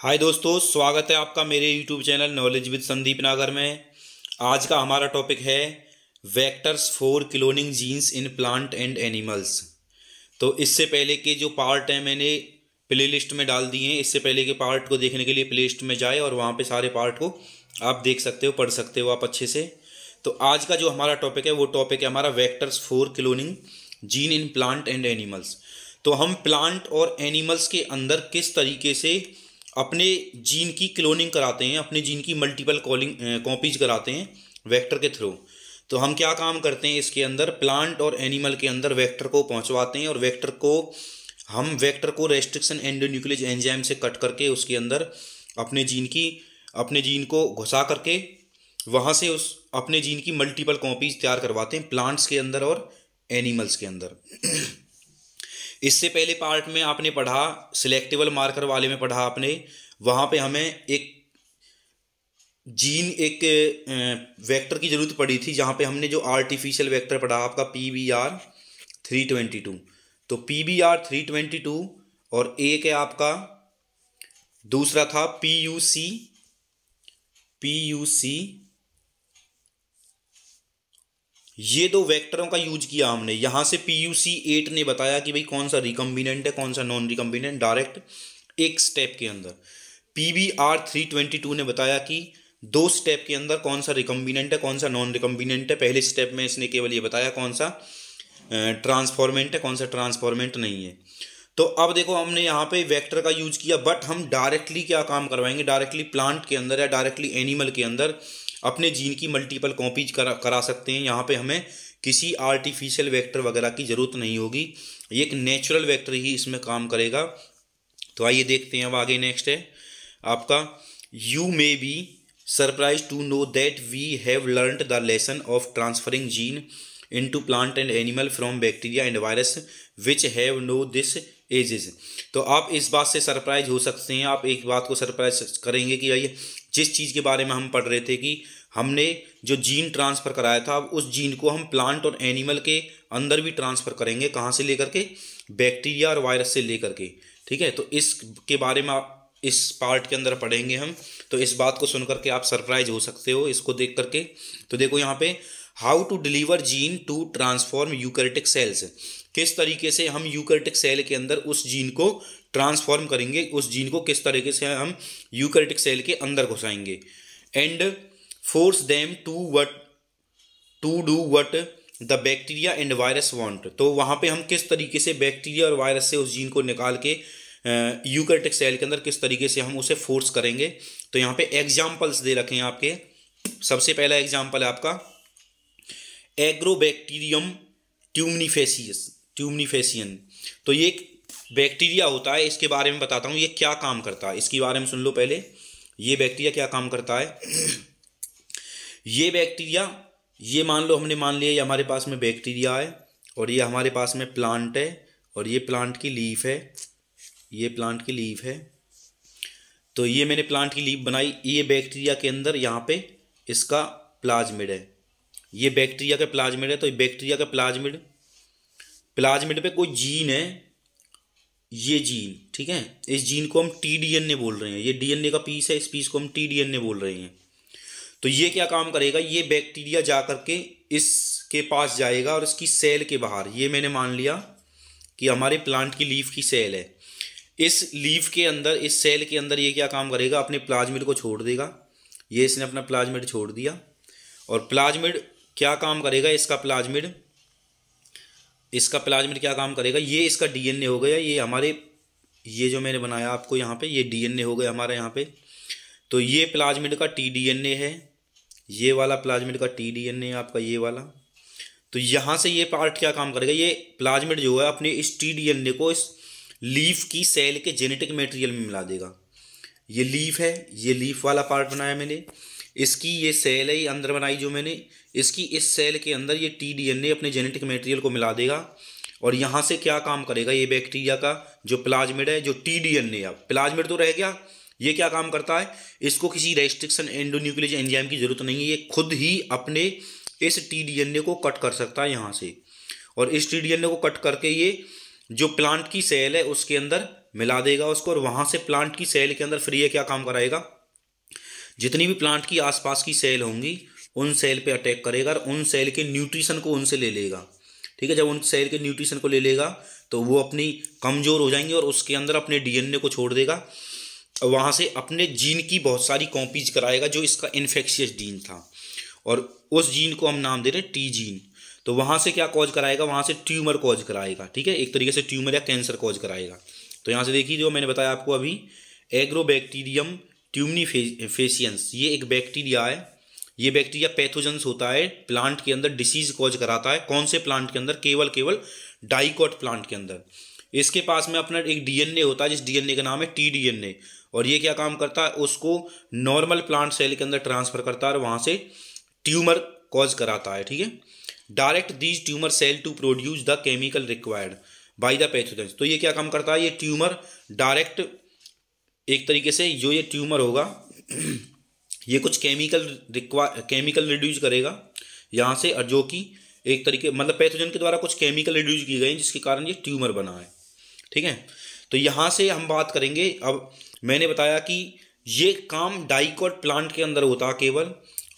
हाय दोस्तों स्वागत है आपका मेरे YouTube channel knowledge with Sandeep Nagar में आज का हमारा टॉपिक है vectors for cloning genes in plant and animals तो इससे पहले के जो पार्ट हैं मैंने प्लेलिस्ट में डाल दिए हैं इससे पहले के पार्ट को देखने के लिए लिस्ट में जाए और वहाँ पर सारे पार्ट को आप देख सकते हो पढ़ सकते हो आप अच्छे से तो आज का जो हमारा टॉपिक है वो टॉपिक है हमारा vectors for cloning gene in plant and animals तो हम प्लांट और एनिमल्स के अंदर किस तरीके से अपने जीन की क्लोनिंग कराते हैं अपने जीन की मल्टीपल कॉलिंग कॉपीज कराते हैं वेक्टर के थ्रू तो हम क्या काम करते हैं इसके अंदर प्लांट और एनिमल के अंदर वेक्टर को पहुंचवाते हैं और वेक्टर को हम वेक्टर को रेस्ट्रिक्शन एंडोन्यूक्लिज एंजाइम से कट करके उसके अंदर अपने जीन की अपने जीन को घुसा करके वहाँ से उस अपने जीन की मल्टीपल कॉपीज तैयार करवाते हैं प्लांट्स के अंदर और एनिमल्स के अंदर इससे पहले पार्ट में आपने पढ़ा सिलेक्टिवल मार्कर वाले में पढ़ा आपने वहाँ पे हमें एक जीन एक वेक्टर की ज़रूरत पड़ी थी जहाँ पे हमने जो आर्टिफिशियल वेक्टर पढ़ा आपका P B R three twenty two तो P B R three twenty two और एक है आपका दूसरा था P U C P U C ये दो वेक्टरों का यूज किया हमने यहां से पी यू सी एट ने बताया कि भाई कौन सा रिकम्बिनेंट है कौन सा नॉन रिकम्बिनेंट डायरेक्ट एक स्टेप के अंदर P B R three twenty two ने बताया कि दो स्टेप के अंदर कौन सा रिकम्बिनेंट है कौन सा नॉन रिकम्बिनेंट है पहले स्टेप में इसने केवल ये बताया कौन सा ट्रांसफॉर्मेंट है कौन सा ट्रांसफॉर्मेंट नहीं है तो अब देखो हमने यहाँ पे वेक्टर का यूज किया बट हम डायरेक्टली क्या काम करवाएंगे डायरेक्टली प्लांट के अंदर या डायरेक्टली एनिमल के अंदर अपने जीन की मल्टीपल कॉपीज करा करा सकते हैं यहाँ पे हमें किसी आर्टिफिशियल वेक्टर वगैरह की ज़रूरत नहीं होगी ये एक नेचुरल वेक्टर ही इसमें काम करेगा तो आइए देखते हैं अब आगे नेक्स्ट है आपका you may be surprise to know that we have learn the lesson of transferring gene in to plant and animal from bacteria and virus which have know this ages तो आप इस बात से सरप्राइज हो सकते हैं आप एक बात को सरप्राइज करेंगे कि भाई जिस चीज़ के बारे में हम पढ़ रहे थे कि हमने जो जीन ट्रांसफ़र कराया था अब उस जीन को हम प्लांट और एनिमल के अंदर भी ट्रांसफ़र करेंगे कहाँ से लेकर के बैक्टीरिया और वायरस से लेकर के ठीक है तो इसके बारे में आप इस पार्ट के अंदर पढ़ेंगे हम तो इस बात को सुन करके आप सरप्राइज हो सकते हो इसको देख करके तो देखो यहाँ पे how to deliver gene to transform eukaryotic cells किस तरीके से हम यूकर्टिक सेल के अंदर उस जीन को ट्रांसफॉर्म करेंगे उस जीन को किस तरीके से हम यूकर्टिक सेल के अंदर घुसाएंगे and force them to what to do what the bacteria and virus want तो वहाँ पे हम किस तरीके से बैक्टीरिया और वायरस से उस जीन को निकाल के यूकरेटिक सेल के अंदर किस तरीके से हम उसे फोर्स करेंगे तो यहाँ पे एग्जाम्पल्स दे रखे हैं आपके सबसे पहला एग्जाम्पल है आपका एग्रोबैक्टीरियम ट्यूमनीफेसियस ट्यूमनीफेसियन तो ये एक बैक्टीरिया होता है इसके बारे में बताता हूँ ये क्या काम करता है इसके बारे में सुन लो पहले ये बैक्टीरिया क्या काम करता है ये बैक्टीरिया ये मान लो हमने मान लिया ये हमारे पास में बैक्टीरिया है और ये हमारे पास में प्लांट है और ये प्लांट की लीफ है ये प्लांट की लीफ है तो ये मैंने प्लांट की लीफ बनाई ये बैक्टीरिया के अंदर यहाँ पे इसका प्लाज्मिड है ये बैक्टीरिया का प्लाज्मिड है तो ये बैक्टीरिया का प्लाज्मिड प्लाज्मिड पे कोई जीन है ये जीन ठीक है इस जीन को हम टी ए बोल रहे हैं ये डीएनए का पीस है इस पीस को हम टी ए बोल रहे हैं तो ये क्या काम करेगा ये बैक्टीरिया जा करके इसके पास जाएगा और इसकी सेल के बाहर ये मैंने मान लिया कि हमारे प्लांट की लीफ की सेल है इस लीफ के अंदर इस सेल के अंदर ये क्या काम करेगा अपने प्लाज्मिड को छोड़ देगा ये इसने अपना प्लाज्मिड छोड़ दिया और प्लाज्मिड क्या काम करेगा इसका प्लाज्मिड इसका प्लाज्मा क्या काम करेगा ये इसका डीएनए हो गया ये हमारे ये जो मैंने बनाया आपको यहाँ पे ये डीएनए हो गया हमारे यहाँ पे तो ये प्लाज्मिड का टी डीएनए है ये वाला प्लाज्मिड का टी डीएनए आपका ये वाला तो यहाँ से ये पार्ट क्या काम करेगा ये प्लाज्मिड जो है अपने इस टी डीएनए को इस लीफ की सेल के जेनेटिक मेटेरियल में मिला देगा ये लीफ है ये लीफ वाला पार्ट बनाया मैंने इसकी ये सेल है ये अंदर बनाई जो मैंने इसकी इस सेल के अंदर ये टी डी अपने जेनेटिक मटेरियल को मिला देगा और यहाँ से क्या काम करेगा ये बैक्टीरिया का जो प्लाज्मिड है जो T D N A plasmid तो रह गया ये क्या काम करता है इसको किसी रेस्ट्रिक्शन एंडोन्यूक्लिज एंजाइम की जरूरत नहीं है ये खुद ही अपने इस टी डी एन ए को कट कर सकता है यहाँ से और इस टी डी एन ए को कट करके ये जो प्लांट की सेल है उसके अंदर मिला देगा उसको और वहाँ से प्लांट की सेल के अंदर फ्री है क्या काम कराएगा जितनी भी प्लांट की आसपास की सेल होंगी उन सेल पे अटैक करेगा और उन सेल के न्यूट्रिशन को उनसे ले लेगा ठीक है जब उन सेल के न्यूट्रिशन को ले लेगा तो वो अपनी कमज़ोर हो जाएंगे और उसके अंदर अपने डीएनए को छोड़ देगा वहाँ से अपने जीन की बहुत सारी कॉपीज कराएगा जो इसका इन्फेक्शियस जीन था और उस जीन को हम नाम दे रहे हैं टी जीन तो वहाँ से क्या कॉज कराएगा वहाँ से ट्यूमर कॉज कराएगा ठीक है एक तरीके से ट्यूमर या कैंसर कॉज कराएगा तो यहाँ से देखिए जो मैंने बताया आपको अभी एग्रोबैक्टीरियम ट्यूमनी फेसियंस ये एक बैक्टीरिया है ये बैक्टीरिया पैथोजेंस होता है प्लांट के अंदर डिसीज कॉज कराता है कौन से प्लांट के अंदर केवल केवल डाइकॉट प्लांट के अंदर इसके पास में अपना एक डीएनए होता है जिस डीएनए का नाम है टी डीएनए और ये क्या काम करता है उसको नॉर्मल प्लांट सेल के अंदर ट्रांसफर करता है और वहाँ से ट्यूमर कॉज कराता है ठीक है direct these tumour cell to produce the chemical required by the pathogens तो ये क्या काम करता है ये ट्यूमर डायरेक्ट एक तरीके से जो ये ट्यूमर होगा ये कुछ केमिकल रिक्वा केमिकल रिड्यूज करेगा यहाँ से और जो कि एक तरीके मतलब पैथोजन के द्वारा कुछ केमिकल रिड्यूज किए गए हैं जिसके कारण ये ट्यूमर बना है ठीक है तो यहाँ से हम बात करेंगे अब मैंने बताया कि ये काम डाइकॉट प्लांट के अंदर होता केवल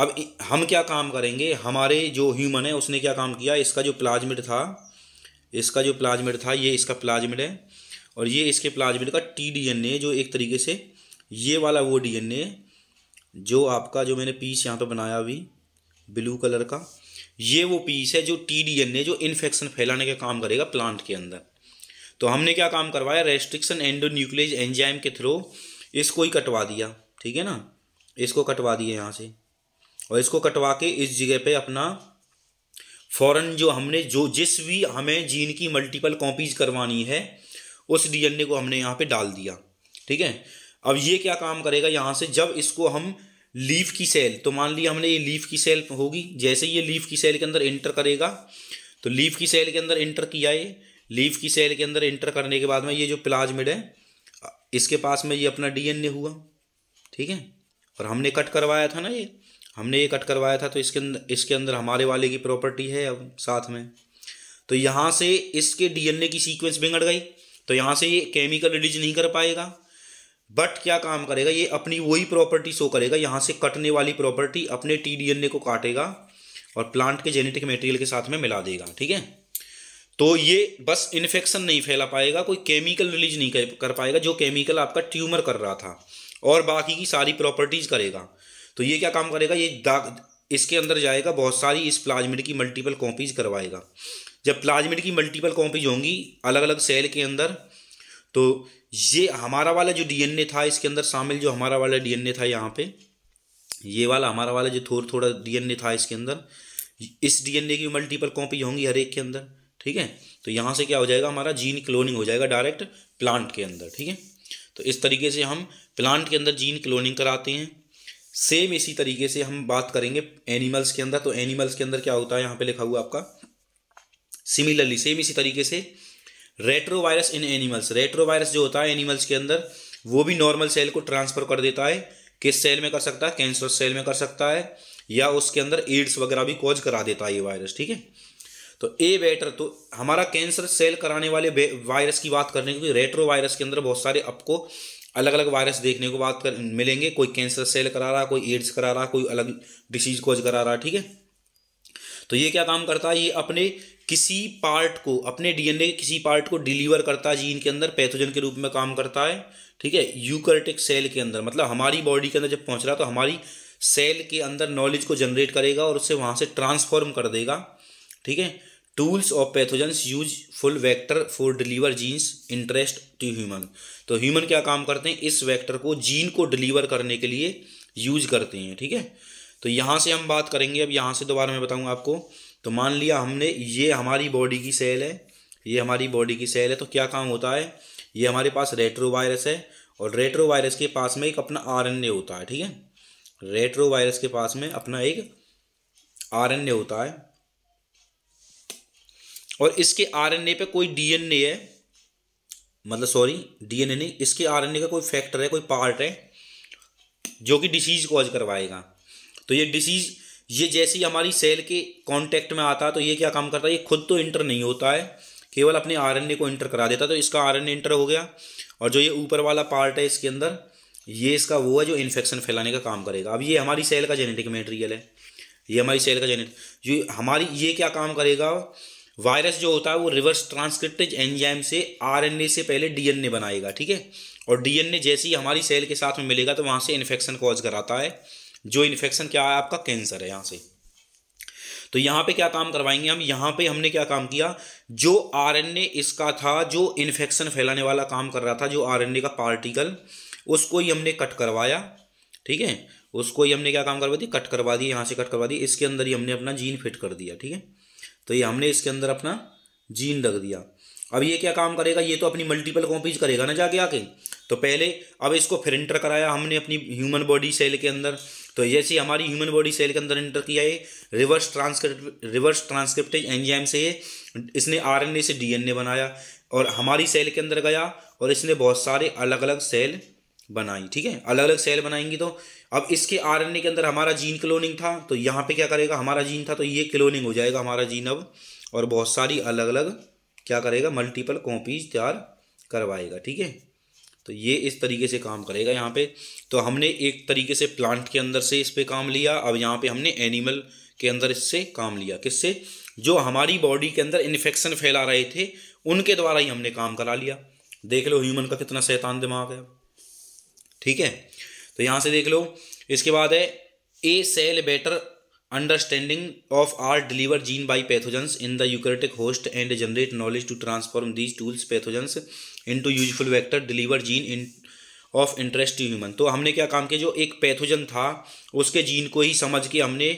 अब हम क्या काम करेंगे हमारे जो ह्यूमन है उसने क्या काम किया इसका जो प्लाज्मिड था इसका जो प्लाज्मिड था ये इसका प्लाज्मिड है और ये इसके प्लाज्मिड का टी डी एन ए जो एक तरीके से ये वाला वो डी एन ए जो आपका जो मैंने पीस यहाँ पे तो बनाया अभी ब्लू कलर का ये वो पीस है जो टी डी एन ए जो इन्फेक्शन फैलाने का काम करेगा प्लांट के अंदर तो हमने क्या काम करवाया रेस्ट्रिक्शन एंडो न्यूक्लियज एंजाइम के थ्रू इसको ही कटवा दिया ठीक है ना इसको कटवा दिया यहाँ से और इसको कटवा के इस जगह पे अपना फ़ौरन जो हमने जो जिस भी हमें जीन की मल्टीपल कॉपीज करवानी है उस ए को हमने यहाँ पर डाल दिया ठीक है अब ये क्या काम करेगा यहाँ से जब इसको हम लीफ की सेल तो मान लिया हमने ये लीफ की सेल होगी जैसे ये लीफ की सेल के अंदर एंटर करेगा तो लीफ की सेल के अंदर एंटर किया ये लीफ की सेल के अंदर एंटर करने के बाद में ये जो प्लाजमिड है इसके पास में ये अपना डीएनए हुआ ठीक है और हमने कट करवाया था ना ये हमने ये कट करवाया था तो इसके अंदर इसके अंदर हमारे वाले की प्रॉपर्टी है अब साथ में तो यहाँ से इसके डीएनए की सीक्वेंस बिगड़ गई तो यहाँ से ये केमिकल रिलीज नहीं कर पाएगा बट क्या काम करेगा ये अपनी वही प्रॉपर्टी शो करेगा यहाँ से कटने वाली प्रॉपर्टी अपने टी ए को काटेगा और प्लांट के जेनेटिक मटेरियल के साथ में मिला देगा ठीक है तो ये बस इन्फेक्शन नहीं फैला पाएगा कोई केमिकल रिलीज नहीं कर पाएगा जो केमिकल आपका ट्यूमर कर रहा था और बाकी की सारी प्रॉपर्टीज़ करेगा तो ये क्या काम करेगा ये दाग इसके अंदर जाएगा बहुत सारी इस प्लाज्मिड की मल्टीपल कॉपीज़ करवाएगा जब प्लाज्मिड की मल्टीपल कॉपीज होंगी अलग अलग सेल के अंदर तो ये हमारा वाला जो डीएनए था इसके अंदर शामिल जो हमारा वाला डीएनए था यहाँ पे ये वाला हमारा वाला जो थोड़ा थोड़ा डीएनए था इसके अंदर इस डीएनए की मल्टीपल कॉपी होंगी हर एक के अंदर ठीक है तो यहाँ से क्या हो जाएगा हमारा जीन क्लोनिंग हो जाएगा डायरेक्ट प्लांट के अंदर ठीक है तो इस तरीके से हम प्लांट के अंदर जीन क्लोनिंग कराते हैं सेम इसी तरीके से हम बात करेंगे एनिमल्स के अंदर तो एनिमल्स के अंदर क्या होता है यहाँ पे लिखा हुआ आपका सिमिलरली सेम इसी तरीके से रेट्रोवायरस इन एनिमल्स रेट्रोवायरस जो होता है एनिमल्स के अंदर वो भी नॉर्मल सेल को ट्रांसफर कर देता है किस सेल में कर सकता है कैंसर सेल में कर सकता है या उसके अंदर एड्स वगैरह भी कॉज करा देता है ये वायरस ठीक है तो ए बेटर तो हमारा कैंसर सेल कराने वाले वायरस की बात करने क्योंकि रेट्रो वायरस के अंदर बहुत सारे आपको अलग अलग वायरस देखने को बात कर मिलेंगे कोई कैंसर सेल करा रहा कोई एड्स करा रहा कोई अलग डिसीज कोज करा रहा ठीक है तो ये क्या काम करता है ये अपने किसी पार्ट को अपने डीएनए के किसी पार्ट को डिलीवर करता है जीन के अंदर पैथोजन के रूप में काम करता है ठीक है यूकर्टिक सेल के अंदर मतलब हमारी बॉडी के अंदर जब पहुंच रहा तो हमारी सेल के अंदर नॉलेज को जनरेट करेगा और उससे वहां से ट्रांसफॉर्म कर देगा ठीक है tools of pathogens useful vector for deliver genes interest to human तो ह्यूमन क्या काम करते हैं इस वैक्टर को जीन को डिलीवर करने के लिए यूज करते हैं ठीक है तो यहाँ से हम बात करेंगे अब यहाँ से दोबारा मैं बताऊँगा आपको तो मान लिया हमने ये हमारी बॉडी की सेल है ये हमारी बॉडी की सेल है तो क्या काम होता है ये हमारे पास रेट्रो वायरस है और रेट्रो वायरस के पास में एक अपना आरएनए होता है ठीक है रेट्रो वायरस के पास में अपना एक आरएनए होता है और इसके आरएनए पे कोई डीएनए है मतलब सॉरी डीएनए नहीं इसके आरएनए का कोई फैक्टर है कोई पार्ट है जो कि डिसीज कॉज करवाएगा तो ये डिसीज़ ये जैसे ही हमारी सेल के कांटेक्ट में आता है तो ये क्या काम करता है ये खुद तो इंटर नहीं होता है केवल अपने आर को इंटर करा देता है तो इसका आर इंटर हो गया और जो ये ऊपर वाला पार्ट है इसके अंदर ये इसका वो है जो इन्फेक्शन फैलाने का काम करेगा अब ये हमारी सेल का जेनेटिक मटेरियल है ये हमारी सेल का जेनेटिक जो हमारी ये क्या काम करेगा वायरस जो होता है वो रिवर्स ट्रांसक्रिप्टेज एंजाइम से आरएनए से पहले डीएनए बनाएगा ठीक है और डीएनए जैसे ही हमारी सेल के साथ में मिलेगा तो वहाँ से इन्फेक्शन कॉज कराता है जो इन्फेक्शन क्या है आपका कैंसर है यहाँ से तो यहाँ पे क्या काम करवाएंगे हम यहाँ पे हमने क्या काम किया जो आरएनए इसका था जो इन्फेक्शन फैलाने वाला काम कर रहा था जो आरएनए का पार्टिकल उसको ही हमने कट करवाया ठीक है उसको ही हमने क्या काम करवा दिया कट करवा दिया यहाँ से कट करवा दिया इसके अंदर ही हमने अपना जीन फिट कर दिया ठीक है तो ये हमने इसके अंदर अपना जीन रख दिया अब ये क्या काम करेगा ये तो अपनी मल्टीपल कॉपीज करेगा ना जाके आके तो पहले अब इसको फिर इंटर कराया हमने अपनी ह्यूमन बॉडी सेल के अंदर तो जैसे हमारी ह्यूमन बॉडी सेल के अंदर एंटर किया है reverse transcript reverse transcriptase enzyme से इसने आरएनए से डीएनए बनाया और हमारी सेल के अंदर गया और इसने बहुत सारे अलग अलग सेल बनाई ठीक है अलग अलग सेल बनाएंगी तो अब इसके आर के अंदर हमारा जीन क्लोनिंग था तो यहाँ पे क्या करेगा हमारा जीन था तो ये क्लोनिंग हो जाएगा हमारा जीन अब और बहुत सारी अलग अलग क्या करेगा मल्टीपल कॉपीज तैयार करवाएगा ठीक है तो ये इस तरीके से काम करेगा यहाँ पे तो हमने एक तरीके से प्लांट के अंदर से इस पर काम लिया अब यहाँ पे हमने एनिमल के अंदर इससे काम लिया किससे जो हमारी बॉडी के अंदर इन्फेक्शन फैला रहे थे उनके द्वारा ही हमने काम करा लिया देख लो ह्यूमन का कितना शैतान दिमाग है ठीक है तो यहाँ से देख लो इसके बाद है a cell better understanding of our deliver gene by pathogens in the eukaryotic host and generate knowledge to transform these tools pathogens in to useful vector deliver gene in of interest human तो हमने क्या काम किया जो एक pathogen था उसके gene को ही समझ के हमने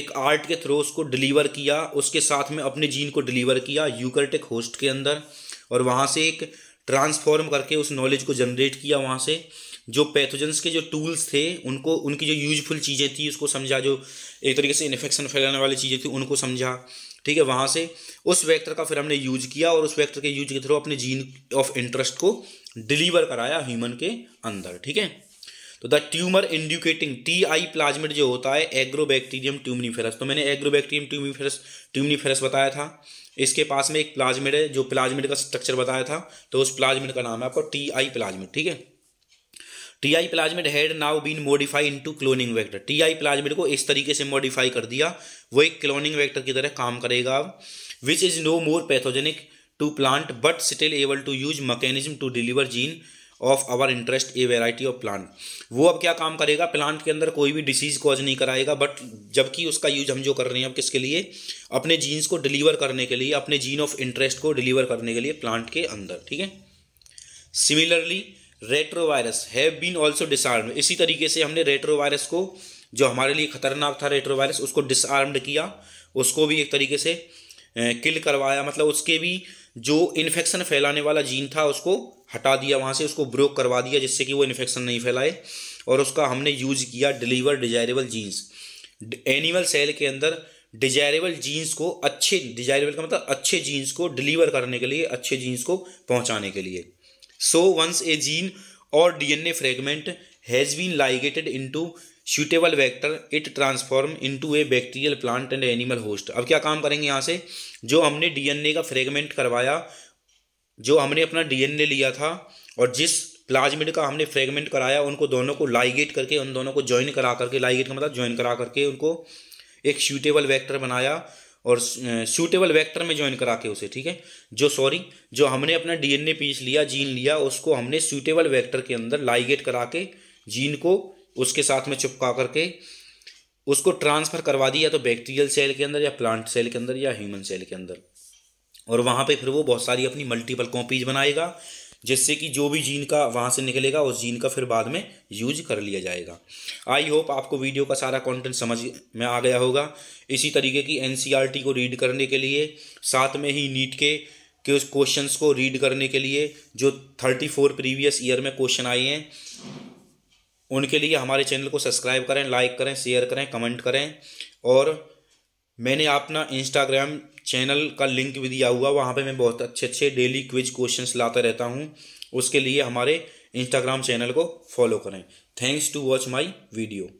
एक आर्ट के थ्रू उसको डिलीवर किया उसके साथ में अपने जीन को डिलीवर किया यूकरटिक होस्ट के अंदर और वहाँ से एक ट्रांसफॉर्म करके उस नॉलेज को जनरेट किया वहाँ से जो पैथोजेंस के जो टूल्स थे उनको उनकी जो यूजफुल चीज़ें थी उसको समझा जो एक तरीके से इन्फेक्शन फैलाने वाली चीज़ें थी उनको समझा ठीक है वहाँ से उस वेक्टर का फिर हमने यूज किया और उस वेक्टर के यूज के थ्रू अपने जीन ऑफ इंटरेस्ट को डिलीवर कराया ह्यूमन के अंदर ठीक है तो the tumour indicating T I plasmid जो होता है एग्रोबैक्टीरियम ट्यूमनीफेरस तो मैंने एग्रोबैक्टीरियम ट्यूमनीफेरस ट्यूमनीफेरस बताया था इसके पास में एक प्लाज्मिड है जो प्लाज्मिड का स्ट्रक्चर बताया था तो उस प्लाज्मिड का नाम है आपको टी आई प्लाज्मिड ठीक है T I plasmid had now been modify into cloning vector T I plasmid को इस तरीके से मॉडिफाई कर दिया वो एक क्लोनिंग वेक्टर की तरह काम करेगा अब which is no more pathogenic to plant but still able to use mechanism to deliver gene of our interest a variety of plant वो अब क्या काम करेगा प्लांट के अंदर कोई भी डिसीज कॉज नहीं कराएगा बट जबकि उसका यूज हम जो कर रहे हैं अब किसके लिए अपने जीन्स को डिलीवर करने के लिए अपने जीन ऑफ इंटरेस्ट को डिलीवर करने के लिए प्लांट के अंदर ठीक है similarly retrovirus have been also disarmed इसी तरीके से हमने रेट्रोवायरस को जो हमारे लिए खतरनाक था रेट्रोवायरस उसको डिसआर्म्ड किया उसको भी एक तरीके से किल करवाया मतलब उसके भी जो इन्फेक्शन फैलाने वाला जीन था उसको हटा दिया वहाँ से उसको ब्रोक करवा दिया जिससे कि वो इन्फेक्शन नहीं फैलाए और उसका हमने यूज किया deliver desirable genes animal cell के अंदर डिजायरेबल जीन्स को अच्छे डिजायरेबल का मतलब अच्छे जीन्स को डिलीवर करने के लिए अच्छे जीन्स को पहुँचाने के लिए So once a gene or DNA fragment has been ligated into suitable vector, it transform into a bacterial plant and animal host अब क्या काम करेंगे यहाँ से जो हमने डीएनए का फ्रेगमेंट करवाया जो हमने अपना डीएनए लिया था और जिस प्लाज्मिड का हमने फ्रेगमेंट कराया उनको दोनों को लाइगेट करके उन दोनों को ज्वाइन करा करके लाइगेट का मतलब ज्वाइन करा करके उनको एक सूटेबल वैक्टर बनाया और सूटेबल वेक्टर में ज्वाइन करा के उसे ठीक है जो सॉरी जो हमने अपना डीएनए पीस लिया जीन लिया उसको हमने सूटेबल वेक्टर के अंदर लाइगेट करा के जीन को उसके साथ में चिपका करके उसको ट्रांसफ़र करवा दिया तो बैक्टीरियल सेल के अंदर या प्लांट सेल के अंदर या ह्यूमन सेल के अंदर और वहाँ पे फिर वो बहुत सारी अपनी मल्टीपल कॉपीज बनाएगा जिससे कि जो भी जीन का वहाँ से निकलेगा उस जीन का फिर बाद में यूज कर लिया जाएगा आई होप आपको वीडियो का सारा कंटेंट समझ में आ गया होगा इसी तरीके की एन e को रीड करने के लिए साथ में ही नीट के के उस क्वेश्चंस को रीड करने के लिए जो थर्टी फोर प्रीवियस ईयर में क्वेश्चन आए हैं उनके लिए हमारे चैनल को सब्सक्राइब करें लाइक करें शेयर करें कमेंट करें और मैंने अपना इंस्टाग्राम चैनल का लिंक भी दिया हुआ वहाँ पे मैं बहुत अच्छे अच्छे डेली क्विज क्वेश्चंस लाता रहता हूँ उसके लिए हमारे इंस्टाग्राम चैनल को फॉलो करें thanks to watch my video